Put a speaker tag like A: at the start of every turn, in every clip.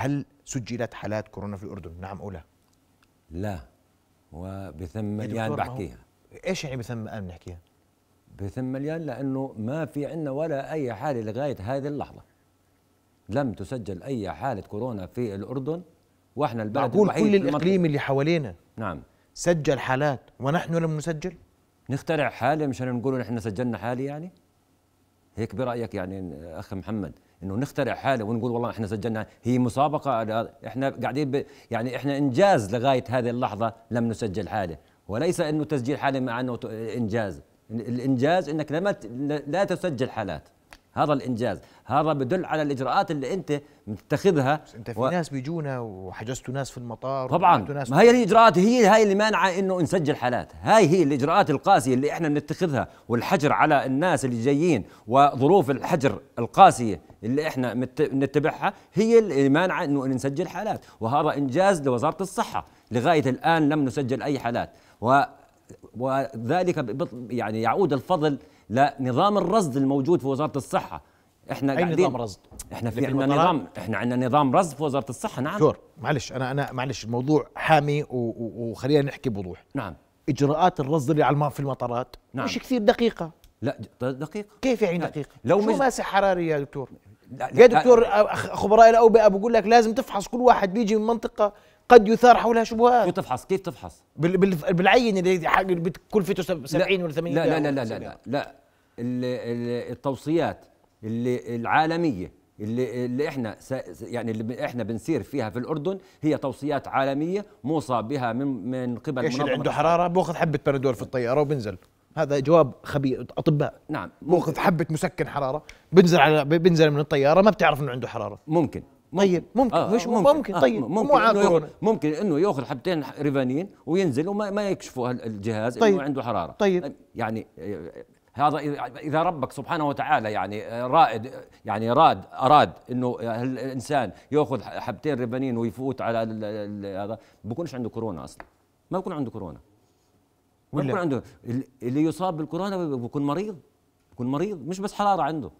A: هل سجلت حالات كورونا في الاردن
B: نعم اولى لا وبثم مليان بحكيها ايش يعني بثم مليان بنحكيها بثم مليان لانه ما في عندنا ولا اي حاله لغايه هذه اللحظه لم تسجل اي حاله كورونا في الاردن واحنا البلد الوحيد كل الاقليم اللي حوالينا نعم سجل حالات ونحن لم نسجل نخترع حاله مشان نقول نحن سجلنا حاله يعني هيك برايك يعني اخ محمد انه نخترع حاله ونقول والله احنا سجلنا هي مسابقه احنا قاعدين ب... يعني احنا انجاز لغايه هذه اللحظه لم نسجل حاله وليس انه تسجيل حاله مع انه انجاز الانجاز انك لما لا تسجل حالات هذا الانجاز هذا بدل على الاجراءات اللي انت متخذها بس انت في و...
A: ناس بيجونا وحجزتوا ناس في المطار طبعا ناس ما هي
B: الاجراءات هي هاي اللي مانعه انه نسجل حالات هاي هي الاجراءات القاسيه اللي احنا بنتخذها والحجر على الناس اللي جايين وظروف الحجر القاسيه اللي احنا مت... هي اللي مانعه انه نسجل حالات وهذا انجاز لوزاره الصحه لغايه الان لم نسجل اي حالات و وذلك يعني يعود الفضل لنظام الرصد الموجود في وزاره الصحه احنا اي نظام رصد احنا في, عندنا نظام احنا عندنا نظام رصد في وزاره الصحه نعم دكتور معلش انا انا
A: معلش الموضوع حامي وخلينا نحكي بوضوح نعم اجراءات الرصد اللي على في المطارات نعم. مش كثير دقيقه لا دقيقه كيف يعني دقيقه لو شو ماسح حراري يا دكتور
B: لا لا يا دكتور
A: خبراء الاوبئه بقول لك لازم تفحص كل واحد بيجي من منطقه قد يثار حولها شبهات كيف تفحص كيف تفحص بالعين اللي كلفته 70 ولا 80 لا لا لا لا لا, لا,
B: لا التوصيات اللي العالميه اللي اللي احنا يعني اللي احنا بنسير فيها في الاردن هي توصيات عالميه موصى بها من من قبل ايش اللي عنده حراره باخذ حبه بندول في الطياره وبنزل
A: هذا جواب خبير اطباء نعم باخذ حبه مسكن حراره بنزل على بنزل
B: من الطياره ما بتعرف انه عنده حراره ممكن طيب ممكن آه مش آه، ممكن, ممكن آه، طيب آه ممكن انه ممكن انه ياخذ حبتين ريفانين وينزل وما ما يكشفوا الجهاز طيب انه عنده حراره طيب, طيب، يعني هذا اذا ربك سبحانه وتعالى يعني رائد يعني راد اراد انه الانسان ياخذ حبتين ريفانين ويفوت على هذا بكونش عنده كورونا اصلا ما بكون عنده كورونا ما بكون عنده اللي يصاب بالكورونا بكون مريض بكون مريض مش بس حراره عنده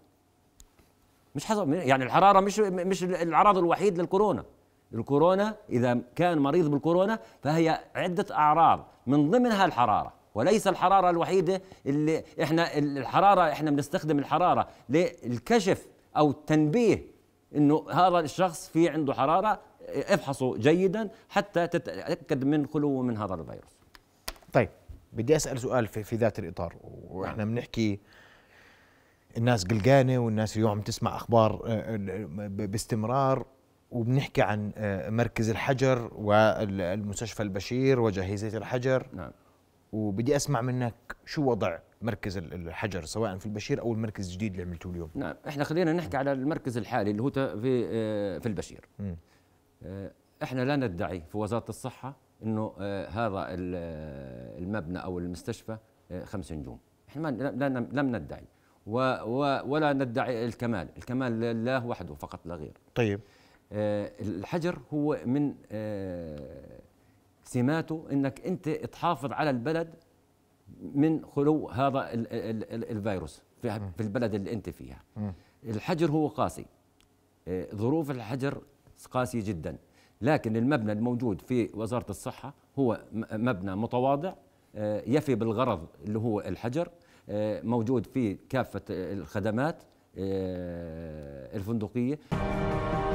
B: مش حصل يعني الحراره مش مش العرض الوحيد للكورونا الكورونا اذا كان مريض بالكورونا فهي عده اعراض من ضمنها الحراره وليس الحراره الوحيده اللي احنا الحراره احنا بنستخدم الحراره للكشف او التنبيه انه هذا الشخص في عنده حراره افحصوا جيدا حتى تتاكد من خلوه من هذا الفيروس.
A: طيب بدي اسال سؤال في, في ذات الاطار واحنا نعم. بنحكي الناس قلقانه والناس اليوم عم تسمع اخبار آه، آه، باستمرار وبنحكي عن آه، مركز الحجر والمستشفى البشير وجاهزيه الحجر نعم وبدي اسمع منك شو وضع مركز الحجر سواء في البشير او المركز الجديد اللي عملته اليوم
B: نعم احنا خلينا نحكي على المركز الحالي اللي هو في في البشير م. احنا لا ندعي في وزاره الصحه انه هذا المبنى او المستشفى خمس نجوم احنا لم ندعي و و ولا ندعي الكمال الكمال لله وحده فقط لا غير طيب آه الحجر هو من آه سماته انك انت تحافظ على البلد من خلو هذا الـ الـ الـ الفيروس في, في البلد اللي انت فيها م. الحجر هو قاسي آه ظروف الحجر قاسيه جدا لكن المبنى الموجود في وزاره الصحه هو مبنى متواضع آه، يفي بالغرض اللي هو الحجر آه، موجود في كافة آه، الخدمات آه، الفندقية